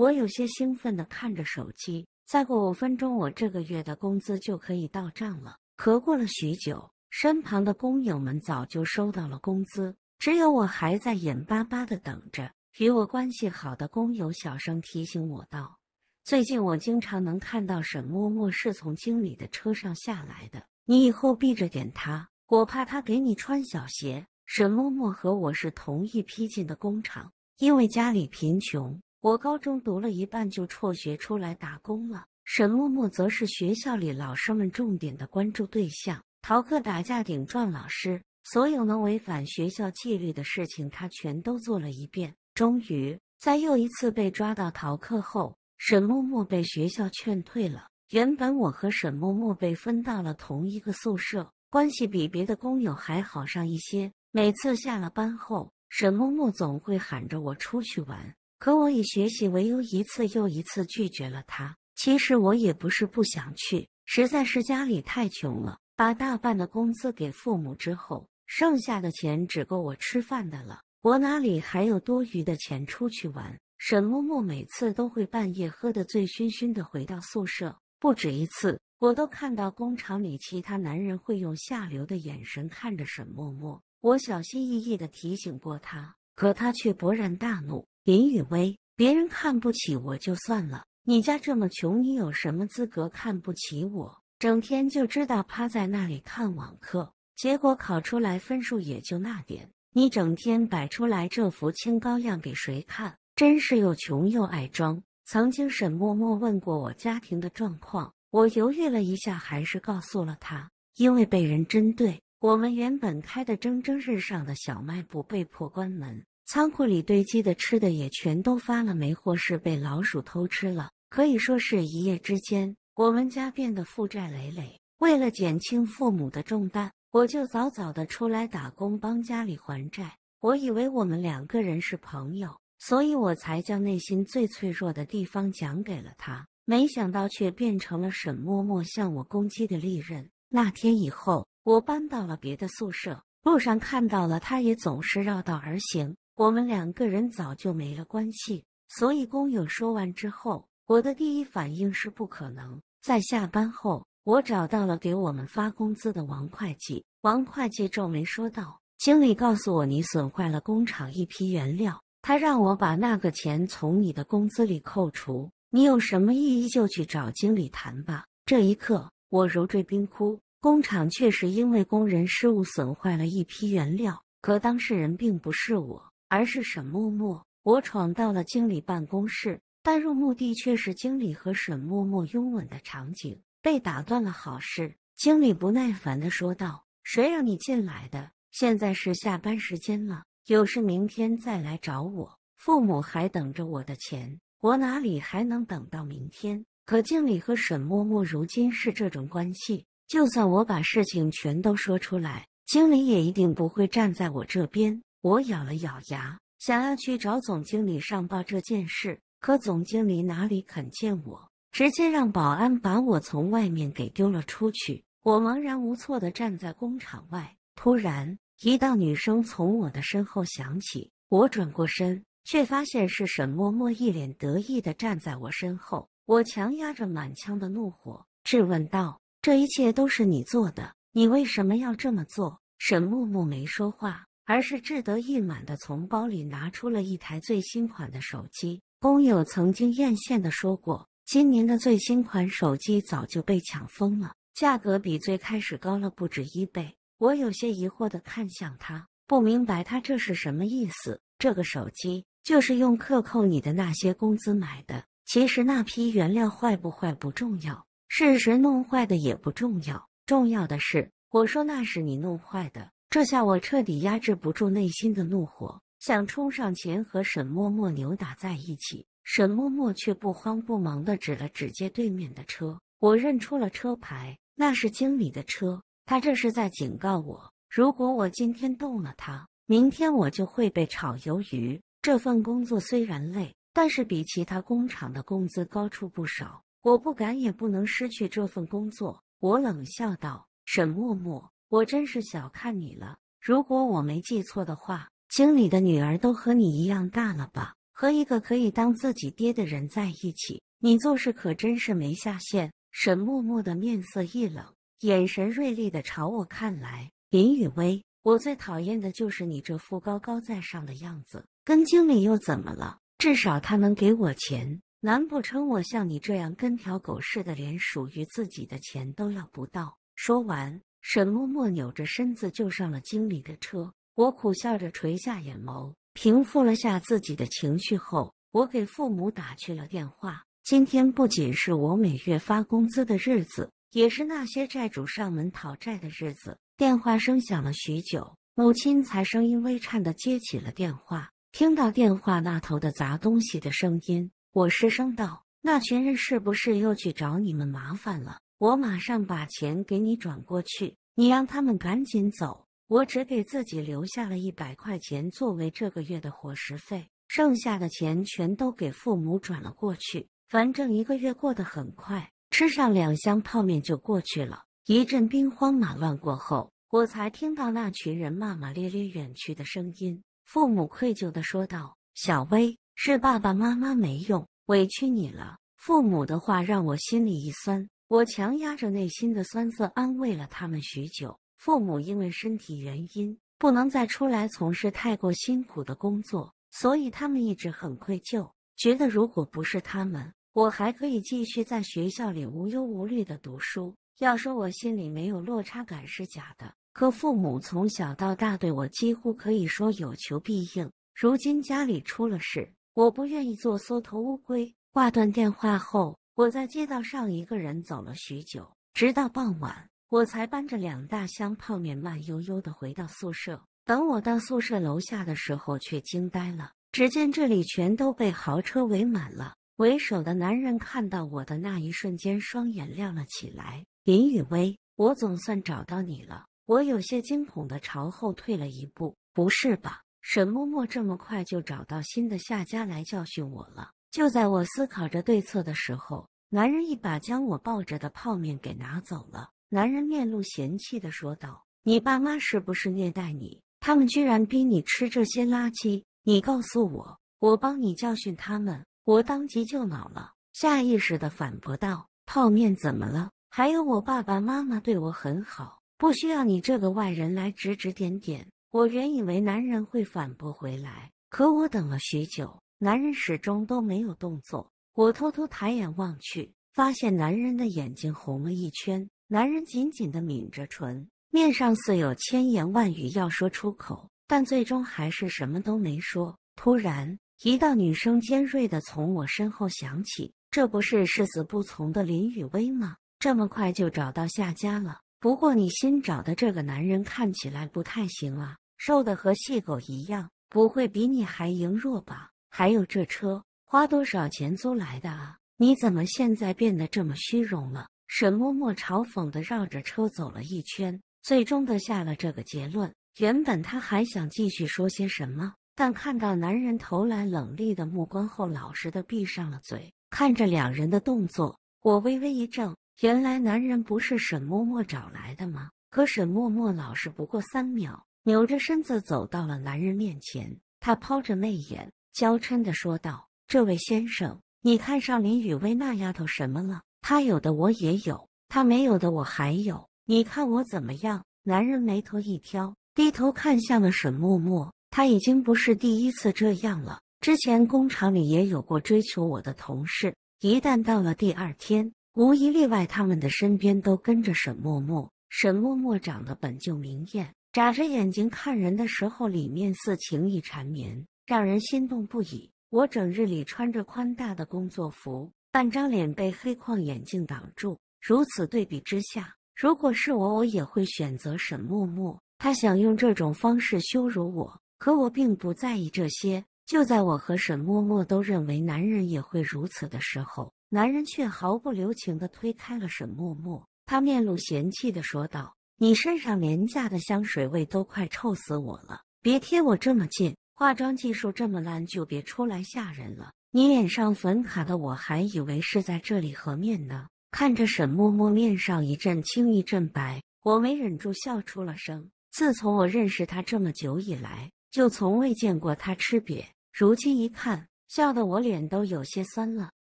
我有些兴奋的看着手机，再过五分钟，我这个月的工资就可以到账了。可过了许久，身旁的工友们早就收到了工资，只有我还在眼巴巴的等着。与我关系好的工友小声提醒我道：“最近我经常能看到沈默默是从经理的车上下来的，你以后避着点她，我怕她给你穿小鞋。”沈默默和我是同一批进的工厂，因为家里贫穷。我高中读了一半就辍学出来打工了。沈默默则是学校里老师们重点的关注对象，逃课、打架、顶撞老师，所有能违反学校纪律的事情，他全都做了一遍。终于，在又一次被抓到逃课后，沈默默被学校劝退了。原本我和沈默默被分到了同一个宿舍，关系比别的工友还好上一些。每次下了班后，沈默默总会喊着我出去玩。可我以学习为由，一次又一次拒绝了他。其实我也不是不想去，实在是家里太穷了。把大半的工资给父母之后，剩下的钱只够我吃饭的了。我哪里还有多余的钱出去玩？沈默默每次都会半夜喝得醉醺醺的回到宿舍，不止一次，我都看到工厂里其他男人会用下流的眼神看着沈默默。我小心翼翼的提醒过他，可他却勃然大怒。林雨薇，别人看不起我就算了，你家这么穷，你有什么资格看不起我？整天就知道趴在那里看网课，结果考出来分数也就那点，你整天摆出来这副清高样给谁看？真是又穷又爱装。曾经沈默默问过我家庭的状况，我犹豫了一下，还是告诉了他，因为被人针对，我们原本开的蒸蒸日上的小卖部被迫关门。仓库里堆积的吃的也全都发了霉，或是被老鼠偷吃了，可以说是一夜之间，我们家变得负债累累。为了减轻父母的重担，我就早早的出来打工，帮家里还债。我以为我们两个人是朋友，所以我才将内心最脆弱的地方讲给了他，没想到却变成了沈默默向我攻击的利刃。那天以后，我搬到了别的宿舍，路上看到了他，也总是绕道而行。我们两个人早就没了关系，所以工友说完之后，我的第一反应是不可能。在下班后，我找到了给我们发工资的王会计。王会计皱眉说道：“经理告诉我，你损坏了工厂一批原料，他让我把那个钱从你的工资里扣除。你有什么异议就去找经理谈吧。”这一刻，我如坠冰窟。工厂确实因为工人失误损坏了一批原料，可当事人并不是我。而是沈默默，我闯到了经理办公室，但入目的却是经理和沈默默拥吻的场景，被打断了好事。经理不耐烦的说道：“谁让你进来的？现在是下班时间了，有事明天再来找我。父母还等着我的钱，我哪里还能等到明天？”可经理和沈默默如今是这种关系，就算我把事情全都说出来，经理也一定不会站在我这边。我咬了咬牙，想要去找总经理上报这件事，可总经理哪里肯见我，直接让保安把我从外面给丢了出去。我茫然无措的站在工厂外，突然一道女声从我的身后响起。我转过身，却发现是沈默默，一脸得意的站在我身后。我强压着满腔的怒火，质问道：“这一切都是你做的，你为什么要这么做？”沈默默没说话。而是志得意满地从包里拿出了一台最新款的手机。工友曾经艳羡地说过：“今年的最新款手机早就被抢疯了，价格比最开始高了不止一倍。”我有些疑惑地看向他，不明白他这是什么意思。这个手机就是用克扣你的那些工资买的。其实那批原料坏不坏不重要，是谁弄坏的也不重要，重要的是我说那是你弄坏的。这下我彻底压制不住内心的怒火，想冲上前和沈默默扭打在一起。沈默默却不慌不忙地指了指街对面的车，我认出了车牌，那是经理的车。他这是在警告我：如果我今天动了他，明天我就会被炒鱿鱼。这份工作虽然累，但是比其他工厂的工资高出不少。我不敢也不能失去这份工作。我冷笑道：“沈默默。”我真是小看你了。如果我没记错的话，经理的女儿都和你一样大了吧？和一个可以当自己爹的人在一起，你做事可真是没下限。沈默默的面色一冷，眼神锐利的朝我看来。林雨薇，我最讨厌的就是你这副高高在上的样子。跟经理又怎么了？至少他能给我钱。难不成我像你这样跟条狗似的，连属于自己的钱都要不到？说完。沈默默扭着身子就上了经理的车，我苦笑着垂下眼眸，平复了下自己的情绪后，我给父母打去了电话。今天不仅是我每月发工资的日子，也是那些债主上门讨债的日子。电话声响了许久，母亲才声音微颤的接起了电话。听到电话那头的砸东西的声音，我失声道：“那群人是不是又去找你们麻烦了？”我马上把钱给你转过去，你让他们赶紧走。我只给自己留下了一百块钱作为这个月的伙食费，剩下的钱全都给父母转了过去。反正一个月过得很快，吃上两箱泡面就过去了。一阵兵荒马乱过后，我才听到那群人骂骂咧咧远去的声音。父母愧疚地说道：“小薇，是爸爸妈妈没用，委屈你了。”父母的话让我心里一酸。我强压着内心的酸涩，安慰了他们许久。父母因为身体原因，不能再出来从事太过辛苦的工作，所以他们一直很愧疚，觉得如果不是他们，我还可以继续在学校里无忧无虑的读书。要说我心里没有落差感是假的，可父母从小到大对我几乎可以说有求必应，如今家里出了事，我不愿意做缩头乌龟。挂断电话后。我在街道上一个人走了许久，直到傍晚，我才搬着两大箱泡面慢悠悠的回到宿舍。等我到宿舍楼下的时候，却惊呆了，只见这里全都被豪车围满了。为首的男人看到我的那一瞬间，双眼亮了起来：“林雨薇，我总算找到你了。”我有些惊恐的朝后退了一步：“不是吧，沈默默这么快就找到新的下家来教训我了？”就在我思考着对策的时候，男人一把将我抱着的泡面给拿走了。男人面露嫌弃的说道：“你爸妈是不是虐待你？他们居然逼你吃这些垃圾？你告诉我，我帮你教训他们。”我当即就恼了，下意识的反驳道：“泡面怎么了？还有我爸爸妈妈对我很好，不需要你这个外人来指指点点。”我原以为男人会反驳回来，可我等了许久，男人始终都没有动作。我偷偷抬眼望去，发现男人的眼睛红了一圈。男人紧紧的抿着唇，面上似有千言万语要说出口，但最终还是什么都没说。突然，一道女声尖锐的从我身后响起：“这不是誓死不从的林雨薇吗？这么快就找到下家了？不过你新找的这个男人看起来不太行啊，瘦的和细狗一样，不会比你还羸弱吧？还有这车。”花多少钱租来的啊？你怎么现在变得这么虚荣了？沈默默嘲讽的绕着车走了一圈，最终得下了这个结论。原本她还想继续说些什么，但看到男人投来冷厉的目光后，老实的闭上了嘴。看着两人的动作，我微微一怔。原来男人不是沈默默找来的吗？可沈默默老实不过三秒，扭着身子走到了男人面前，她抛着媚眼，娇嗔的说道。这位先生，你看上林雨薇那丫头什么了？她有的我也有，她没有的我还有。你看我怎么样？男人眉头一挑，低头看向了沈默默。他已经不是第一次这样了，之前工厂里也有过追求我的同事。一旦到了第二天，无一例外，他们的身边都跟着沈默默。沈默默长得本就明艳，眨着眼睛看人的时候，里面似情意缠绵，让人心动不已。我整日里穿着宽大的工作服，半张脸被黑框眼镜挡住。如此对比之下，如果是我，我也会选择沈默默。他想用这种方式羞辱我，可我并不在意这些。就在我和沈默默都认为男人也会如此的时候，男人却毫不留情地推开了沈默默。他面露嫌弃地说道：“你身上廉价的香水味都快臭死我了，别贴我这么近。”化妆技术这么烂，就别出来吓人了！你脸上粉卡的，我还以为是在这里和面呢。看着沈默默面上一阵青一阵白，我没忍住笑出了声。自从我认识他这么久以来，就从未见过他吃瘪。如今一看，笑得我脸都有些酸了。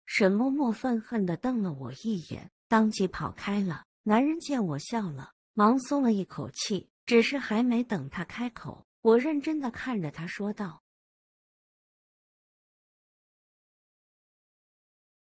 沈默默愤恨的瞪了我一眼，当即跑开了。男人见我笑了，忙松了一口气，只是还没等他开口。我认真的看着他说道：“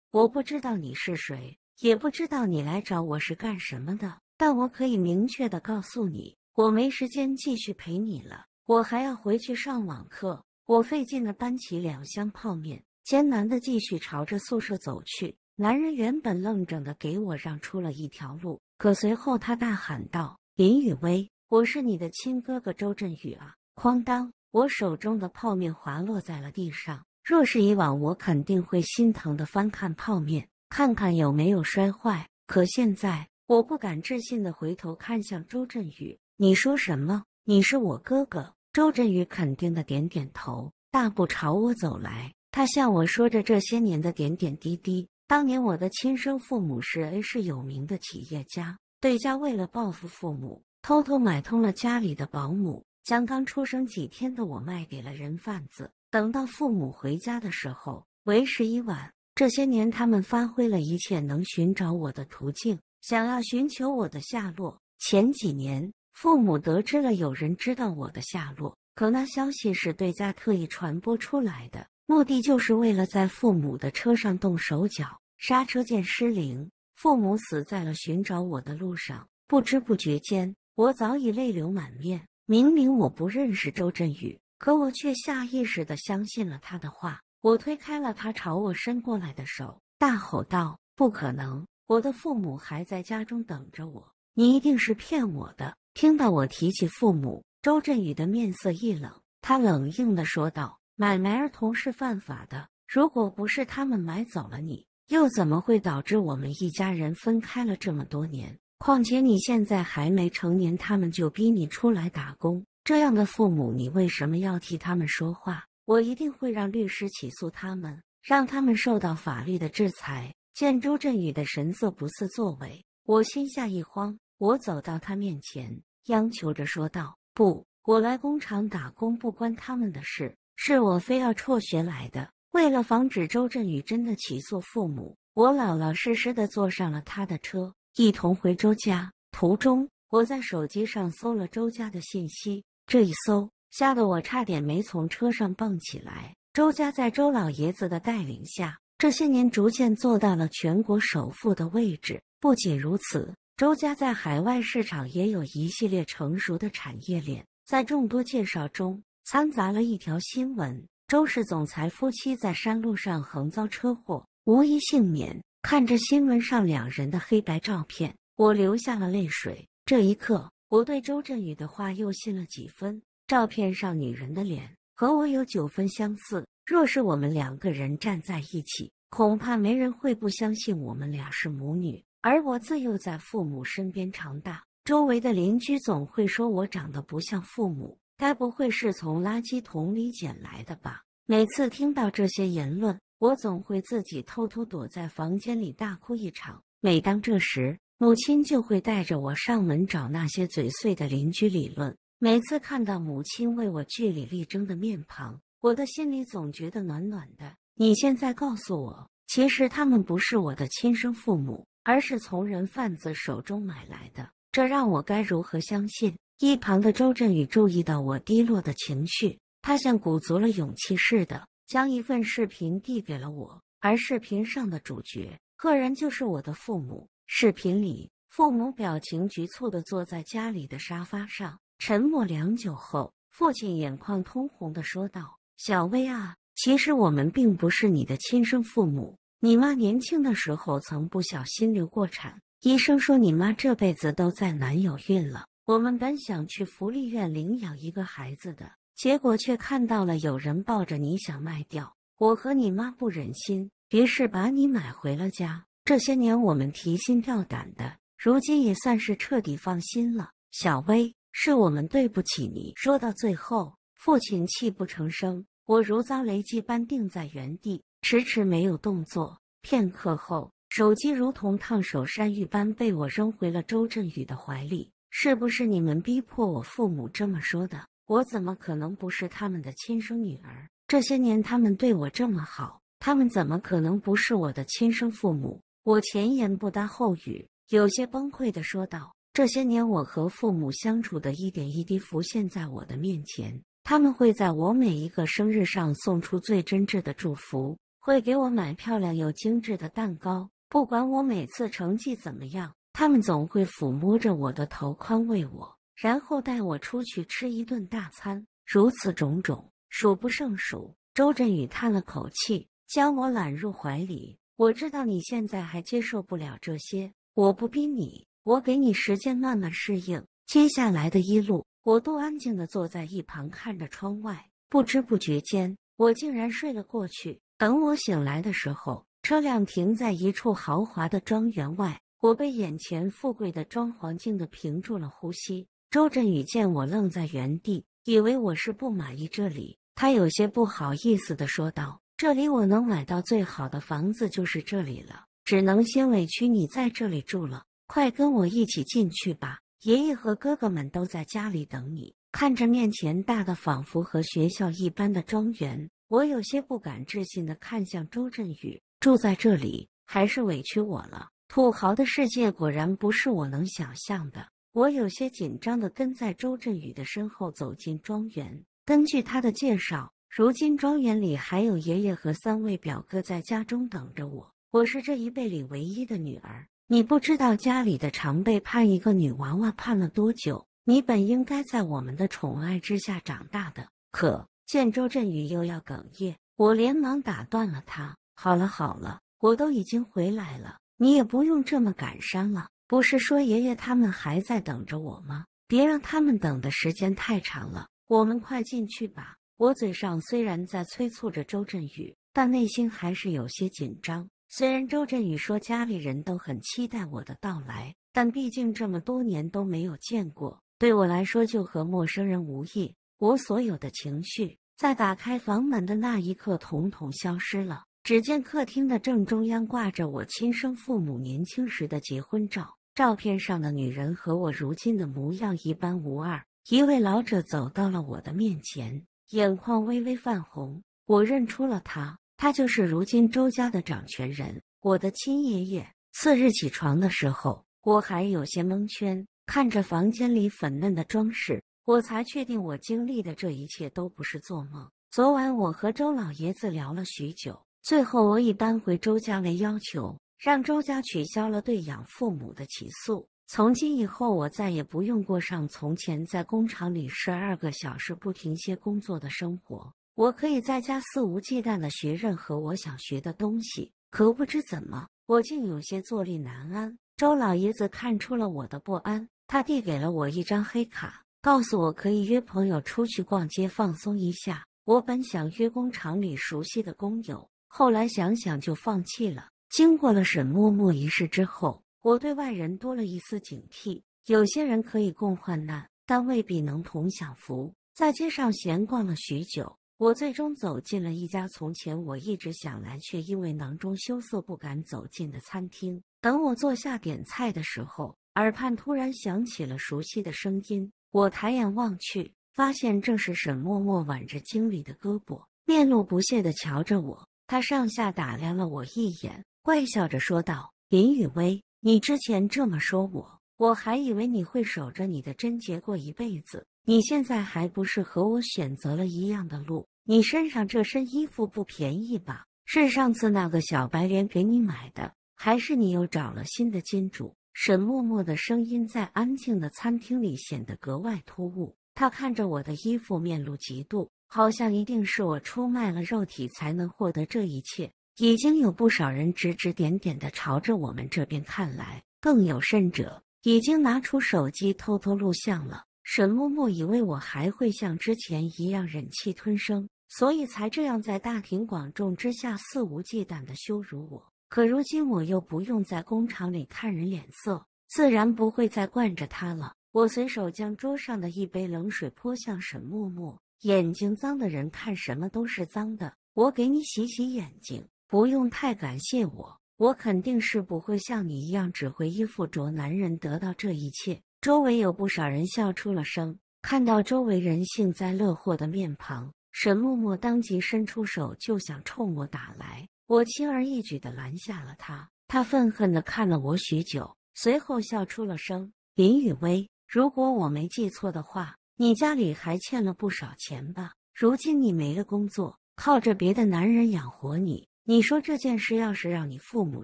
我不知道你是谁，也不知道你来找我是干什么的，但我可以明确的告诉你，我没时间继续陪你了，我还要回去上网课。”我费劲的搬起两箱泡面，艰难的继续朝着宿舍走去。男人原本愣怔的给我让出了一条路，可随后他大喊道：“林雨薇，我是你的亲哥哥周振宇啊！”哐当！我手中的泡面滑落在了地上。若是以往，我肯定会心疼的翻看泡面，看看有没有摔坏。可现在，我不敢置信的回头看向周振宇：“你说什么？你是我哥哥？”周振宇肯定的点点头，大步朝我走来。他向我说着这些年的点点滴滴。当年，我的亲生父母是 A 市有名的企业家，对家为了报复父母，偷偷买通了家里的保姆。将刚出生几天的我卖给了人贩子。等到父母回家的时候，为时已晚。这些年，他们发挥了一切能寻找我的途径，想要寻求我的下落。前几年，父母得知了有人知道我的下落，可那消息是对家特意传播出来的，目的就是为了在父母的车上动手脚，刹车键失灵，父母死在了寻找我的路上。不知不觉间，我早已泪流满面。明明我不认识周振宇，可我却下意识的相信了他的话。我推开了他朝我伸过来的手，大吼道：“不可能！我的父母还在家中等着我，你一定是骗我的！”听到我提起父母，周振宇的面色一冷，他冷硬的说道：“买卖儿童是犯法的，如果不是他们买走了你，又怎么会导致我们一家人分开了这么多年？”况且你现在还没成年，他们就逼你出来打工，这样的父母，你为什么要替他们说话？我一定会让律师起诉他们，让他们受到法律的制裁。见周振宇的神色不似作为，我心下一慌，我走到他面前，央求着说道：“不，我来工厂打工不关他们的事，是我非要辍学来的。为了防止周振宇真的起诉父母，我老老实实的坐上了他的车。”一同回周家途中，我在手机上搜了周家的信息。这一搜，吓得我差点没从车上蹦起来。周家在周老爷子的带领下，这些年逐渐做到了全国首富的位置。不仅如此，周家在海外市场也有一系列成熟的产业链。在众多介绍中，掺杂了一条新闻：周氏总裁夫妻在山路上横遭车祸，无一幸免。看着新闻上两人的黑白照片，我流下了泪水。这一刻，我对周振宇的话又信了几分。照片上女人的脸和我有九分相似，若是我们两个人站在一起，恐怕没人会不相信我们俩是母女。而我自幼在父母身边长大，周围的邻居总会说我长得不像父母，该不会是从垃圾桶里捡来的吧？每次听到这些言论，我总会自己偷偷躲在房间里大哭一场。每当这时，母亲就会带着我上门找那些嘴碎的邻居理论。每次看到母亲为我据理力争的面庞，我的心里总觉得暖暖的。你现在告诉我，其实他们不是我的亲生父母，而是从人贩子手中买来的，这让我该如何相信？一旁的周振宇注意到我低落的情绪，他像鼓足了勇气似的。将一份视频递给了我，而视频上的主角，赫然就是我的父母。视频里，父母表情局促的坐在家里的沙发上，沉默良久后，父亲眼眶通红的说道：“小薇啊，其实我们并不是你的亲生父母。你妈年轻的时候曾不小心流过产，医生说你妈这辈子都再难有孕了。我们本想去福利院领养一个孩子的。”结果却看到了有人抱着你想卖掉，我和你妈不忍心，于是把你买回了家。这些年我们提心吊胆的，如今也算是彻底放心了。小薇，是我们对不起你。说到最后，父亲泣不成声。我如遭雷击般定在原地，迟迟没有动作。片刻后，手机如同烫手山芋般被我扔回了周振宇的怀里。是不是你们逼迫我父母这么说的？我怎么可能不是他们的亲生女儿？这些年他们对我这么好，他们怎么可能不是我的亲生父母？我前言不搭后语，有些崩溃的说道。这些年我和父母相处的一点一滴浮现在我的面前，他们会在我每一个生日上送出最真挚的祝福，会给我买漂亮又精致的蛋糕，不管我每次成绩怎么样，他们总会抚摸着我的头宽慰我。然后带我出去吃一顿大餐，如此种种数不胜数。周振宇叹了口气，将我揽入怀里。我知道你现在还接受不了这些，我不逼你，我给你时间慢慢适应。接下来的一路，我都安静的坐在一旁看着窗外。不知不觉间，我竟然睡了过去。等我醒来的时候，车辆停在一处豪华的庄园外，我被眼前富贵的装潢惊得屏住了呼吸。周振宇见我愣在原地，以为我是不满意这里，他有些不好意思的说道：“这里我能买到最好的房子就是这里了，只能先委屈你在这里住了。快跟我一起进去吧，爷爷和哥哥们都在家里等你。”看着面前大的仿佛和学校一般的庄园，我有些不敢置信的看向周振宇：“住在这里还是委屈我了，土豪的世界果然不是我能想象的。”我有些紧张的跟在周振宇的身后走进庄园。根据他的介绍，如今庄园里还有爷爷和三位表哥在家中等着我。我是这一辈里唯一的女儿，你不知道家里的长辈盼一个女娃娃盼了多久。你本应该在我们的宠爱之下长大的，可见周振宇又要哽咽，我连忙打断了他。好了好了，我都已经回来了，你也不用这么感伤了。不是说爷爷他们还在等着我吗？别让他们等的时间太长了，我们快进去吧。我嘴上虽然在催促着周振宇，但内心还是有些紧张。虽然周振宇说家里人都很期待我的到来，但毕竟这么多年都没有见过，对我来说就和陌生人无异。我所有的情绪在打开房门的那一刻统统消失了。只见客厅的正中央挂着我亲生父母年轻时的结婚照。照片上的女人和我如今的模样一般无二。一位老者走到了我的面前，眼眶微微泛红。我认出了他，他就是如今周家的掌权人，我的亲爷爷。次日起床的时候，我还有些蒙圈，看着房间里粉嫩的装饰，我才确定我经历的这一切都不是做梦。昨晚我和周老爷子聊了许久，最后我以搬回周家为要求。让周家取消了对养父母的起诉。从今以后，我再也不用过上从前在工厂里十二个小时不停歇工作的生活。我可以在家肆无忌惮的学任何我想学的东西。可不知怎么，我竟有些坐立难安。周老爷子看出了我的不安，他递给了我一张黑卡，告诉我可以约朋友出去逛街放松一下。我本想约工厂里熟悉的工友，后来想想就放弃了。经过了沈默默一事之后，我对外人多了一丝警惕。有些人可以共患难，但未必能同享福。在街上闲逛了许久，我最终走进了一家从前我一直想来却因为囊中羞涩不敢走进的餐厅。等我坐下点菜的时候，耳畔突然响起了熟悉的声音。我抬眼望去，发现正是沈默默挽着经理的胳膊，面露不屑地瞧着我。他上下打量了我一眼。怪笑着说道：“林雨薇，你之前这么说我，我还以为你会守着你的贞洁过一辈子。你现在还不是和我选择了一样的路？你身上这身衣服不便宜吧？是上次那个小白脸给你买的，还是你又找了新的金主？”沈默默的声音在安静的餐厅里显得格外突兀。他看着我的衣服，面露嫉妒，好像一定是我出卖了肉体才能获得这一切。已经有不少人指指点点的朝着我们这边看来，更有甚者已经拿出手机偷偷录像了。沈默默以为我还会像之前一样忍气吞声，所以才这样在大庭广众之下肆无忌惮的羞辱我。可如今我又不用在工厂里看人脸色，自然不会再惯着他了。我随手将桌上的一杯冷水泼向沈默默，眼睛脏的人看什么都是脏的，我给你洗洗眼睛。不用太感谢我，我肯定是不会像你一样只会依附着男人得到这一切。周围有不少人笑出了声，看到周围人幸灾乐祸的面庞，沈默默当即伸出手就想冲我打来，我轻而易举的拦下了他。他愤恨的看了我许久，随后笑出了声。林雨薇，如果我没记错的话，你家里还欠了不少钱吧？如今你没了工作，靠着别的男人养活你。你说这件事要是让你父母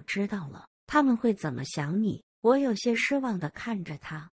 知道了，他们会怎么想你？我有些失望的看着他。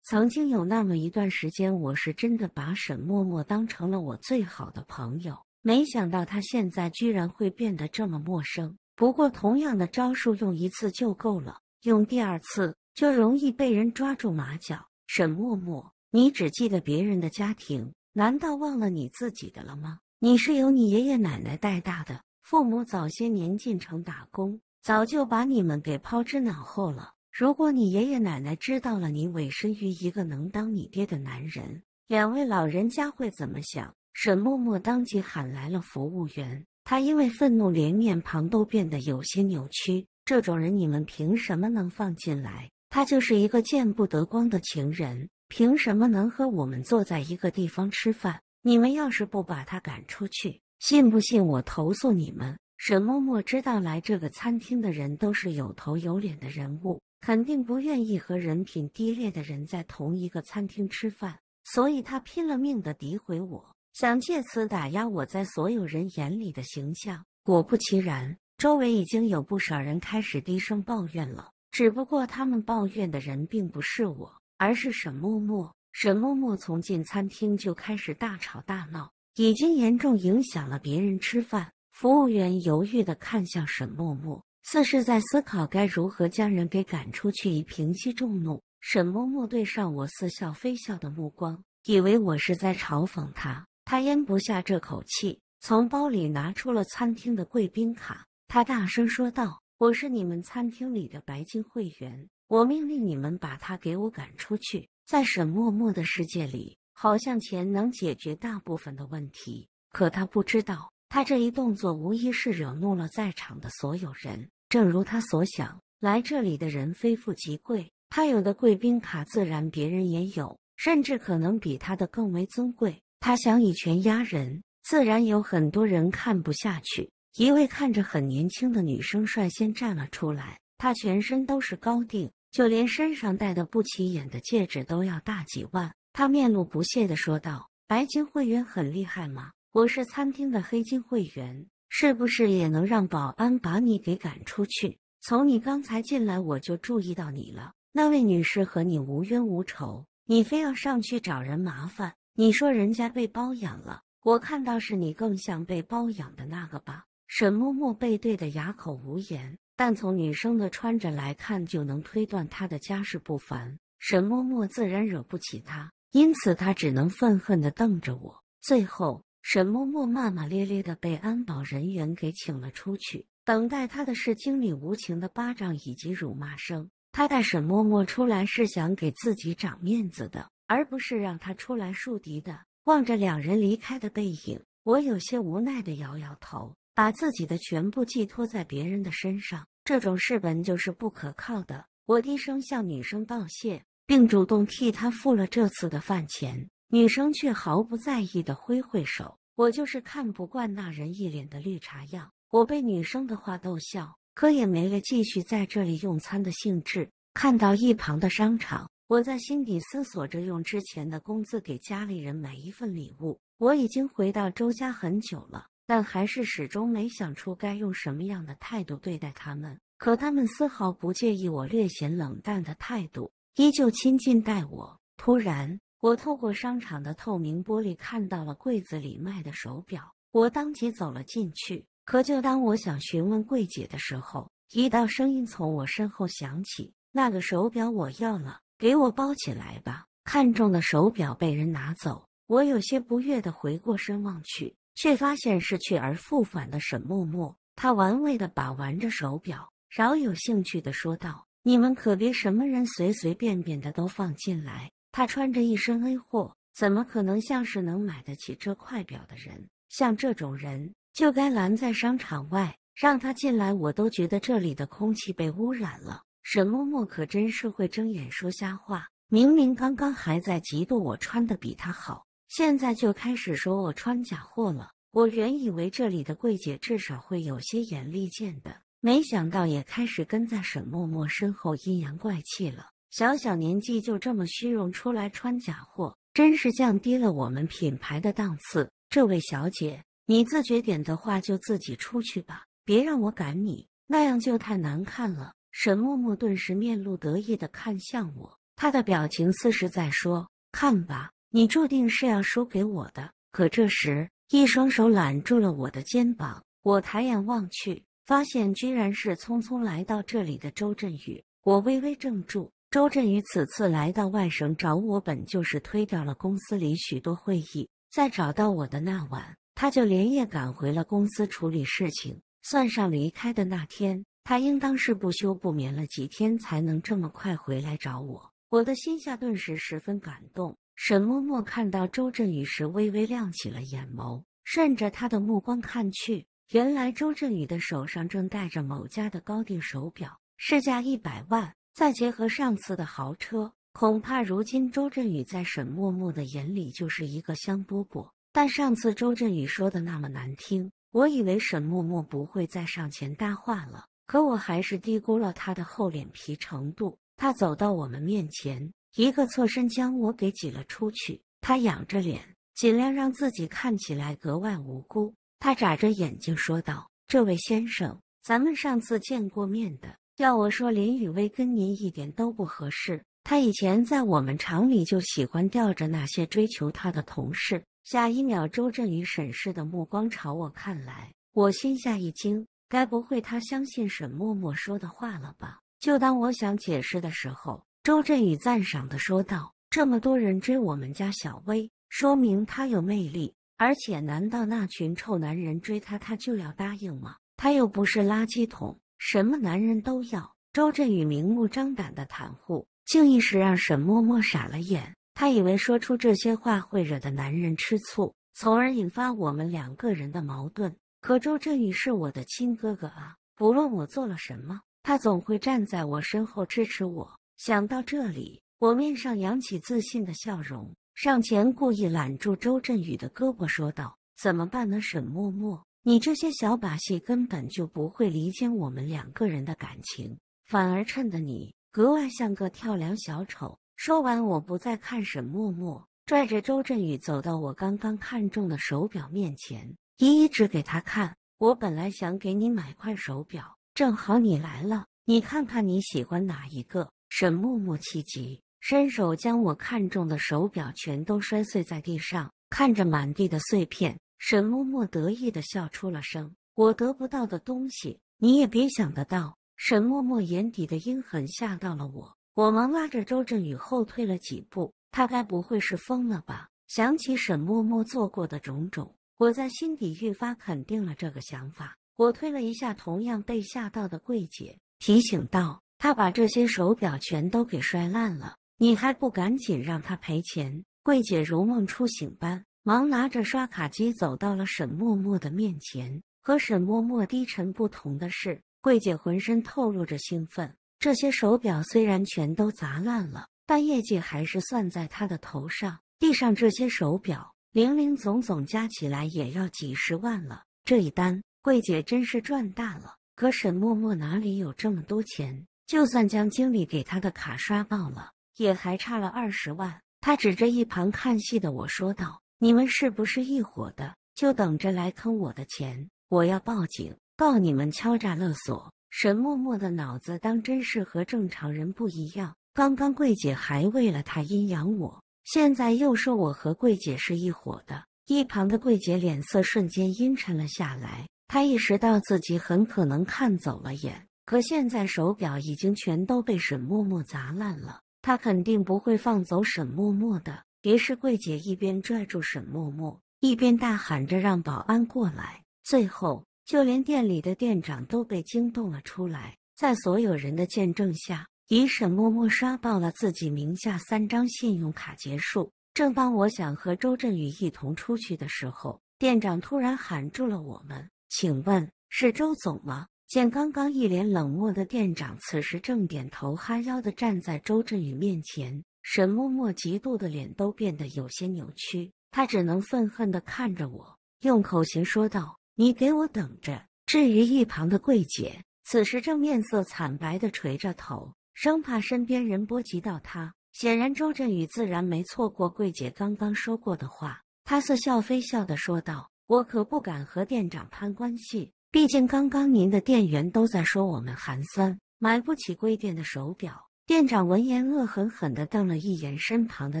曾经有那么一段时间，我是真的把沈默默当成了我最好的朋友。没想到他现在居然会变得这么陌生。不过，同样的招数用一次就够了，用第二次就容易被人抓住马脚。沈默默，你只记得别人的家庭。难道忘了你自己的了吗？你是由你爷爷奶奶带大的，父母早些年进城打工，早就把你们给抛之脑后了。如果你爷爷奶奶知道了你委身于一个能当你爹的男人，两位老人家会怎么想？沈默默当即喊来了服务员，他因为愤怒连面庞都变得有些扭曲。这种人你们凭什么能放进来？他就是一个见不得光的情人。凭什么能和我们坐在一个地方吃饭？你们要是不把他赶出去，信不信我投诉你们？沈嬷嬷知道来这个餐厅的人都是有头有脸的人物，肯定不愿意和人品低劣的人在同一个餐厅吃饭，所以他拼了命的诋毁我，想借此打压我在所有人眼里的形象。果不其然，周围已经有不少人开始低声抱怨了，只不过他们抱怨的人并不是我。而是沈默默。沈默默从进餐厅就开始大吵大闹，已经严重影响了别人吃饭。服务员犹豫的看向沈默默，似是在思考该如何将人给赶出去以平息众怒。沈默默对上我似笑非笑的目光，以为我是在嘲讽他。他咽不下这口气，从包里拿出了餐厅的贵宾卡。他大声说道：“我是你们餐厅里的白金会员。”我命令你们把他给我赶出去！在沈默默的世界里，好像钱能解决大部分的问题。可他不知道，他这一动作无疑是惹怒了在场的所有人。正如他所想，来这里的人非富即贵，他有的贵宾卡自然别人也有，甚至可能比他的更为尊贵。他想以权压人，自然有很多人看不下去。一位看着很年轻的女生率先站了出来，她全身都是高定。就连身上戴的不起眼的戒指都要大几万。他面露不屑的说道：“白金会员很厉害吗？我是餐厅的黑金会员，是不是也能让保安把你给赶出去？从你刚才进来我就注意到你了。那位女士和你无冤无仇，你非要上去找人麻烦？你说人家被包养了，我看倒是你更像被包养的那个吧。”沈默默背对的哑口无言。但从女生的穿着来看，就能推断她的家世不凡。沈嬷嬷自然惹不起她，因此她只能愤恨的瞪着我。最后，沈嬷嬷骂骂咧咧的被安保人员给请了出去。等待她的是经理无情的巴掌以及辱骂声。他带沈嬷嬷出来是想给自己长面子的，而不是让她出来树敌的。望着两人离开的背影，我有些无奈的摇摇头。把自己的全部寄托在别人的身上，这种事本就是不可靠的。我低声向女生道谢，并主动替她付了这次的饭钱。女生却毫不在意的挥挥手。我就是看不惯那人一脸的绿茶样。我被女生的话逗笑，可也没了继续在这里用餐的兴致。看到一旁的商场，我在心底思索着用之前的工资给家里人买一份礼物。我已经回到周家很久了。但还是始终没想出该用什么样的态度对待他们。可他们丝毫不介意我略显冷淡的态度，依旧亲近待我。突然，我透过商场的透明玻璃看到了柜子里卖的手表，我当即走了进去。可就当我想询问柜姐的时候，一道声音从我身后响起：“那个手表我要了，给我包起来吧。”看中的手表被人拿走，我有些不悦的回过身望去。却发现是去而复返的沈默默，他玩味的把玩着手表，饶有兴趣的说道：“你们可别什么人随随便便的都放进来。”他穿着一身 A 货，怎么可能像是能买得起这块表的人？像这种人就该拦在商场外，让他进来，我都觉得这里的空气被污染了。沈默默可真是会睁眼说瞎话，明明刚刚还在嫉妒我穿的比他好。现在就开始说我穿假货了。我原以为这里的柜姐至少会有些眼力见的，没想到也开始跟在沈默默身后阴阳怪气了。小小年纪就这么虚荣，出来穿假货，真是降低了我们品牌的档次。这位小姐，你自觉点的话，就自己出去吧，别让我赶你，那样就太难看了。沈默默顿时面露得意的看向我，她的表情似是在说：“看吧。”你注定是要输给我的。可这时，一双手揽住了我的肩膀。我抬眼望去，发现居然是匆匆来到这里的周振宇。我微微怔住。周振宇此次来到外省找我，本就是推掉了公司里许多会议，在找到我的那晚，他就连夜赶回了公司处理事情。算上离开的那天，他应当是不休不眠了几天，才能这么快回来找我。我的心下顿时十分感动。沈默默看到周振宇时，微微亮起了眼眸。顺着他的目光看去，原来周振宇的手上正戴着某家的高定手表，市价一百万。再结合上次的豪车，恐怕如今周振宇在沈默默的眼里就是一个香饽饽。但上次周振宇说的那么难听，我以为沈默默不会再上前搭话了。可我还是低估了他的厚脸皮程度。他走到我们面前。一个侧身将我给挤了出去。他仰着脸，尽量让自己看起来格外无辜。他眨着眼睛说道：“这位先生，咱们上次见过面的。要我说，林雨薇跟您一点都不合适。他以前在我们厂里就喜欢吊着那些追求他的同事。”下一秒，周振宇审视的目光朝我看来，我心下一惊，该不会他相信沈默默说的话了吧？就当我想解释的时候。周振宇赞赏的说道：“这么多人追我们家小薇，说明她有魅力。而且，难道那群臭男人追她，她就要答应吗？她又不是垃圾桶，什么男人都要。”周振宇明目张胆的袒护，竟一时让沈默默傻了眼。他以为说出这些话会惹得男人吃醋，从而引发我们两个人的矛盾。可周振宇是我的亲哥哥啊，不论我做了什么，他总会站在我身后支持我。想到这里，我面上扬起自信的笑容，上前故意揽住周振宇的胳膊，说道：“怎么办呢？沈默默，你这些小把戏根本就不会离间我们两个人的感情，反而衬得你格外像个跳梁小丑。”说完，我不再看沈默默，拽着周振宇走到我刚刚看中的手表面前，一一指给他看。我本来想给你买块手表，正好你来了，你看看你喜欢哪一个。沈默默气急，伸手将我看中的手表全都摔碎在地上。看着满地的碎片，沈默默得意的笑出了声：“我得不到的东西，你也别想得到。”沈默默眼底的阴狠吓到了我，我忙拉着周振宇后退了几步。他该不会是疯了吧？想起沈默默做过的种种，我在心底愈发肯定了这个想法。我推了一下同样被吓到的柜姐，提醒道。他把这些手表全都给摔烂了，你还不赶紧让他赔钱？桂姐如梦初醒般，忙拿着刷卡机走到了沈默默的面前。和沈默默低沉不同的是，桂姐浑身透露着兴奋。这些手表虽然全都砸烂了，但业绩还是算在她的头上。地上这些手表零零总总加起来也要几十万了，这一单桂姐真是赚大了。可沈默默哪里有这么多钱？就算将经理给他的卡刷爆了，也还差了二十万。他指着一旁看戏的我说道：“你们是不是一伙的？就等着来坑我的钱？我要报警，告你们敲诈勒索！”沈默默的脑子当真是和正常人不一样。刚刚桂姐还为了他阴阳我，现在又说我和桂姐是一伙的。一旁的桂姐脸色瞬间阴沉了下来，她意识到自己很可能看走了眼。可现在手表已经全都被沈默默砸烂了，他肯定不会放走沈默默的。于是柜姐一边拽住沈默默，一边大喊着让保安过来。最后就连店里的店长都被惊动了出来，在所有人的见证下，以沈默默刷爆了自己名下三张信用卡结束。正当我想和周振宇一同出去的时候，店长突然喊住了我们：“请问是周总吗？”见刚刚一脸冷漠的店长，此时正点头哈腰的站在周振宇面前，沈默默嫉妒的脸都变得有些扭曲，他只能愤恨的看着我，用口型说道：“你给我等着。”至于一旁的柜姐，此时正面色惨白的垂着头，生怕身边人波及到他。显然，周振宇自然没错过柜姐刚刚说过的话，他似笑非笑的说道：“我可不敢和店长攀关系。”毕竟刚刚您的店员都在说我们寒酸，买不起贵店的手表。店长闻言恶狠狠的瞪了一眼身旁的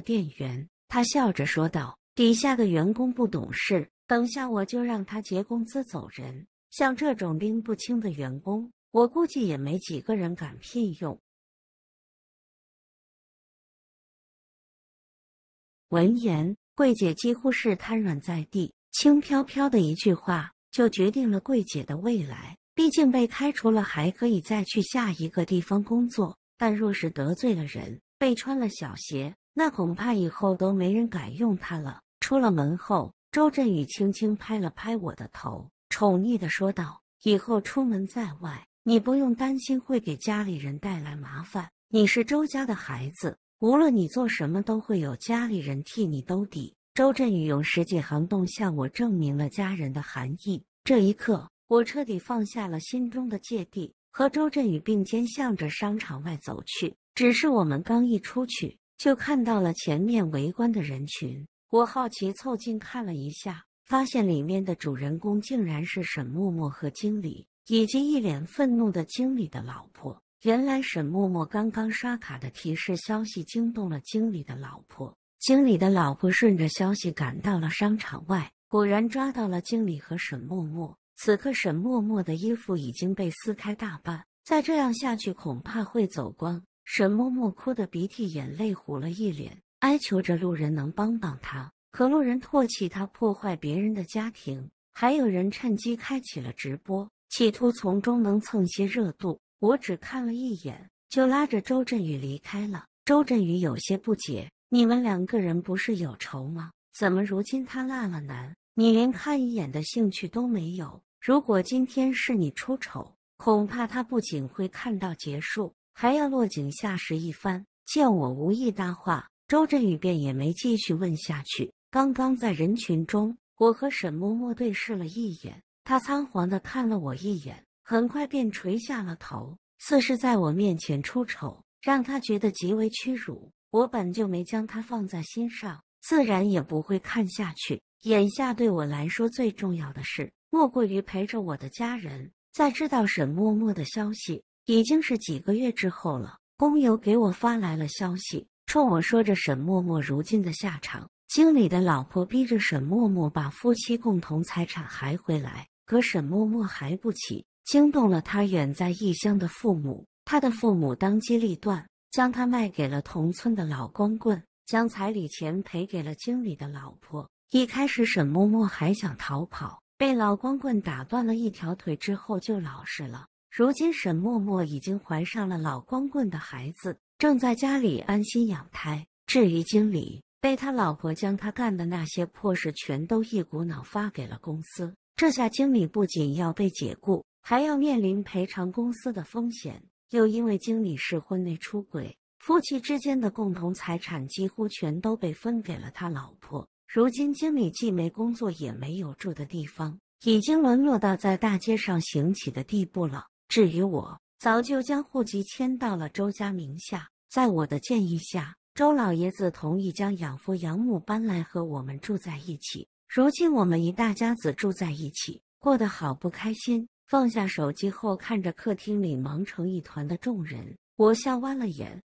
店员，他笑着说道：“底下的员工不懂事，等下我就让他结工资走人。像这种拎不清的员工，我估计也没几个人敢聘用。”闻言，柜姐几乎是瘫软在地，轻飘飘的一句话。就决定了桂姐的未来。毕竟被开除了，还可以再去下一个地方工作；但若是得罪了人，被穿了小鞋，那恐怕以后都没人敢用她了。出了门后，周振宇轻轻拍了拍我的头，宠溺的说道：“以后出门在外，你不用担心会给家里人带来麻烦。你是周家的孩子，无论你做什么，都会有家里人替你兜底。”周振宇用十几行动向我证明了家人的含义。这一刻，我彻底放下了心中的芥蒂，和周振宇并肩向着商场外走去。只是我们刚一出去，就看到了前面围观的人群。我好奇凑近看了一下，发现里面的主人公竟然是沈默默和经理，以及一脸愤怒的经理的老婆。原来沈默默刚刚刷卡的提示消息惊动了经理的老婆。经理的老婆顺着消息赶到了商场外，果然抓到了经理和沈默默。此刻，沈默默的衣服已经被撕开大半，再这样下去恐怕会走光。沈默默哭得鼻涕眼泪糊了一脸，哀求着路人能帮帮他。可路人唾弃他破坏别人的家庭，还有人趁机开启了直播，企图从中能蹭些热度。我只看了一眼，就拉着周振宇离开了。周振宇有些不解。你们两个人不是有仇吗？怎么如今他落了难，你连看一眼的兴趣都没有？如果今天是你出丑，恐怕他不仅会看到结束，还要落井下石一番。见我无意搭话，周振宇便也没继续问下去。刚刚在人群中，我和沈默默对视了一眼，他仓皇的看了我一眼，很快便垂下了头，似是在我面前出丑，让他觉得极为屈辱。我本就没将他放在心上，自然也不会看下去。眼下对我来说最重要的事，莫过于陪着我的家人。在知道沈默默的消息，已经是几个月之后了。工友给我发来了消息，冲我说着沈默默如今的下场：经理的老婆逼着沈默默把夫妻共同财产还回来，可沈默默还不起，惊动了他远在异乡的父母。他的父母当机立断。将他卖给了同村的老光棍，将彩礼钱赔给了经理的老婆。一开始沈默默还想逃跑，被老光棍打断了一条腿之后就老实了。如今沈默默已经怀上了老光棍的孩子，正在家里安心养胎。至于经理，被他老婆将他干的那些破事全都一股脑发给了公司，这下经理不仅要被解雇，还要面临赔偿公司的风险。又因为经理是婚内出轨，夫妻之间的共同财产几乎全都被分给了他老婆。如今经理既没工作，也没有住的地方，已经沦落到在大街上行乞的地步了。至于我，早就将户籍迁到了周家名下。在我的建议下，周老爷子同意将养父养母搬来和我们住在一起。如今我们一大家子住在一起，过得好不开心。放下手机后，看着客厅里忙成一团的众人，我笑弯了眼。